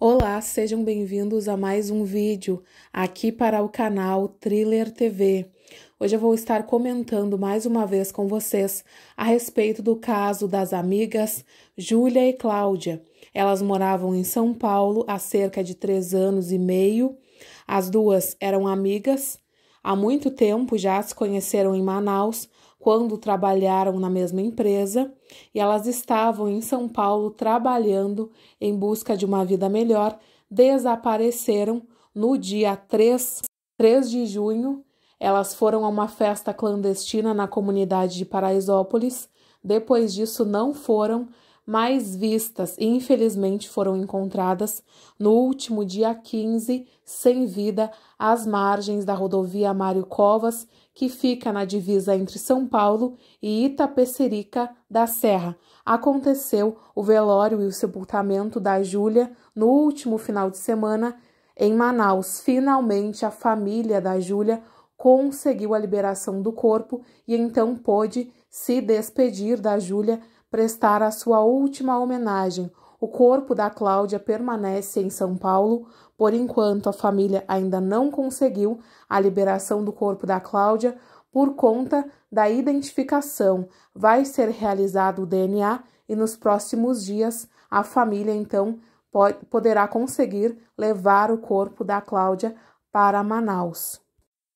Olá, sejam bem-vindos a mais um vídeo aqui para o canal Thriller TV. Hoje eu vou estar comentando mais uma vez com vocês a respeito do caso das amigas Júlia e Cláudia. Elas moravam em São Paulo há cerca de três anos e meio. As duas eram amigas. Há muito tempo já se conheceram em Manaus, quando trabalharam na mesma empresa e elas estavam em São Paulo trabalhando em busca de uma vida melhor, desapareceram no dia 3, 3 de junho. Elas foram a uma festa clandestina na comunidade de Paraisópolis. Depois disso, não foram mais vistas e infelizmente foram encontradas no último dia 15, sem vida, às margens da rodovia Mário Covas, que fica na divisa entre São Paulo e Itapecerica da Serra. Aconteceu o velório e o sepultamento da Júlia no último final de semana em Manaus. Finalmente, a família da Júlia conseguiu a liberação do corpo e então pôde se despedir da Júlia prestar a sua última homenagem. O corpo da Cláudia permanece em São Paulo. Por enquanto, a família ainda não conseguiu a liberação do corpo da Cláudia por conta da identificação. Vai ser realizado o DNA e nos próximos dias a família então pode, poderá conseguir levar o corpo da Cláudia para Manaus.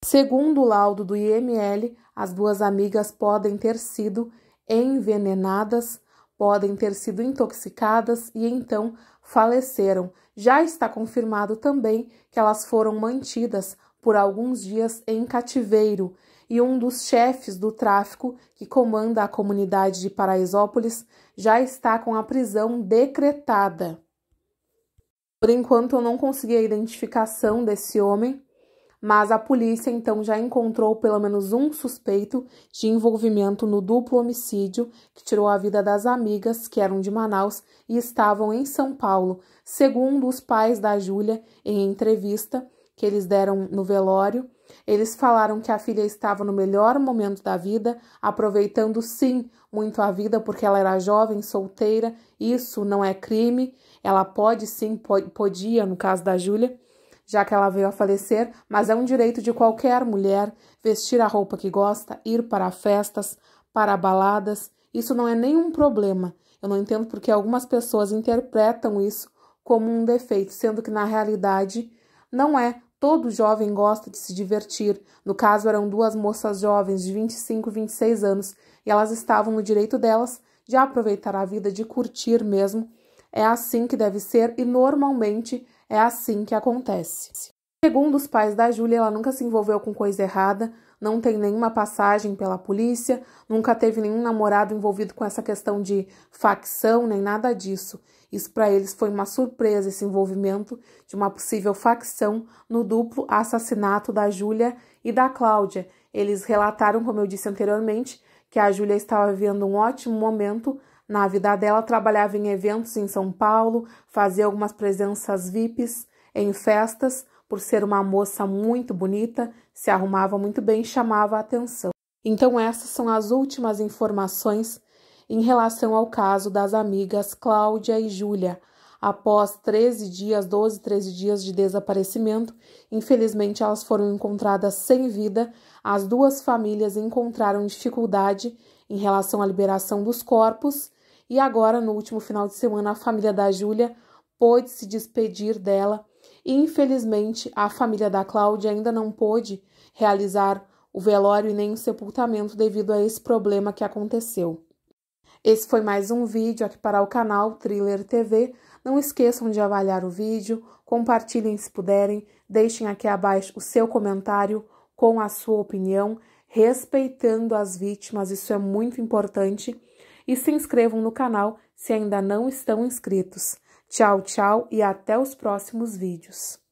Segundo o laudo do IML, as duas amigas podem ter sido envenenadas, podem ter sido intoxicadas e então faleceram. Já está confirmado também que elas foram mantidas por alguns dias em cativeiro e um dos chefes do tráfico que comanda a comunidade de Paraisópolis já está com a prisão decretada. Por enquanto, eu não consegui a identificação desse homem, mas a polícia então já encontrou pelo menos um suspeito de envolvimento no duplo homicídio que tirou a vida das amigas que eram de Manaus e estavam em São Paulo, segundo os pais da Júlia em entrevista que eles deram no velório. Eles falaram que a filha estava no melhor momento da vida, aproveitando sim muito a vida porque ela era jovem, solteira, isso não é crime, ela pode sim, po podia no caso da Júlia já que ela veio a falecer, mas é um direito de qualquer mulher vestir a roupa que gosta, ir para festas, para baladas. Isso não é nenhum problema. Eu não entendo porque algumas pessoas interpretam isso como um defeito, sendo que na realidade não é. Todo jovem gosta de se divertir. No caso, eram duas moças jovens de 25 26 anos, e elas estavam no direito delas de aproveitar a vida, de curtir mesmo. É assim que deve ser, e normalmente é assim que acontece. Segundo os pais da Júlia, ela nunca se envolveu com coisa errada, não tem nenhuma passagem pela polícia, nunca teve nenhum namorado envolvido com essa questão de facção, nem nada disso. Isso para eles foi uma surpresa esse envolvimento de uma possível facção no duplo assassinato da Júlia e da Cláudia. Eles relataram, como eu disse anteriormente, que a Júlia estava vivendo um ótimo momento na vida dela, trabalhava em eventos em São Paulo, fazia algumas presenças VIPs em festas, por ser uma moça muito bonita, se arrumava muito bem e chamava a atenção. Então, essas são as últimas informações em relação ao caso das amigas Cláudia e Júlia. Após 13 dias, 12, 13 dias de desaparecimento, infelizmente elas foram encontradas sem vida. As duas famílias encontraram dificuldade em relação à liberação dos corpos e agora, no último final de semana, a família da Júlia pôde se despedir dela. E, infelizmente, a família da Cláudia ainda não pôde realizar o velório e nem o sepultamento devido a esse problema que aconteceu. Esse foi mais um vídeo aqui para o canal Thriller TV. Não esqueçam de avaliar o vídeo, compartilhem se puderem, deixem aqui abaixo o seu comentário com a sua opinião, respeitando as vítimas, isso é muito importante e se inscrevam no canal se ainda não estão inscritos. Tchau, tchau e até os próximos vídeos.